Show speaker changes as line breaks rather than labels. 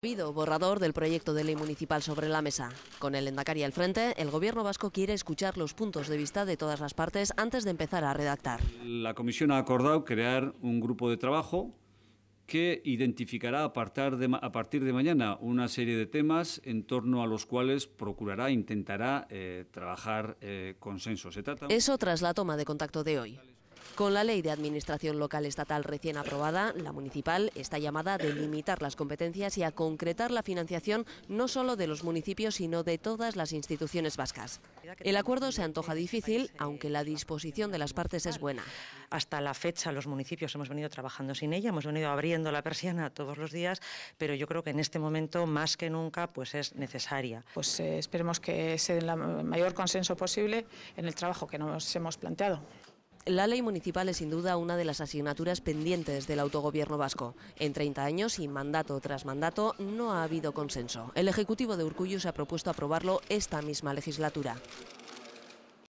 Habido borrador del proyecto de ley municipal sobre la mesa. Con el Endacari al frente, el Gobierno vasco quiere escuchar los puntos de vista de todas las partes antes de empezar a redactar.
La Comisión ha acordado crear un grupo de trabajo que identificará a partir de, mañana una serie de temas en torno a los cuales procurará, intentará eh, trabajar eh, consenso. trata... Eso
tras la toma de contacto de hoy. Con la ley de administración local estatal recién aprobada, la municipal está llamada a delimitar las competencias y a concretar la financiación no solo de los municipios, sino de todas las instituciones vascas. El
acuerdo se antoja difícil, aunque la disposición de las partes es buena. Hasta la fecha los municipios hemos venido trabajando sin ella, hemos venido abriendo la persiana todos los días, pero yo creo que en este momento más que nunca pues es necesaria. Pues eh, esperemos que se den el mayor consenso posible en el trabajo que nos hemos planteado. La ley municipal es sin duda una de las
asignaturas pendientes del autogobierno vasco. En 30 años y mandato tras mandato no ha habido consenso. El Ejecutivo de Urcullu se ha propuesto aprobarlo esta misma legislatura.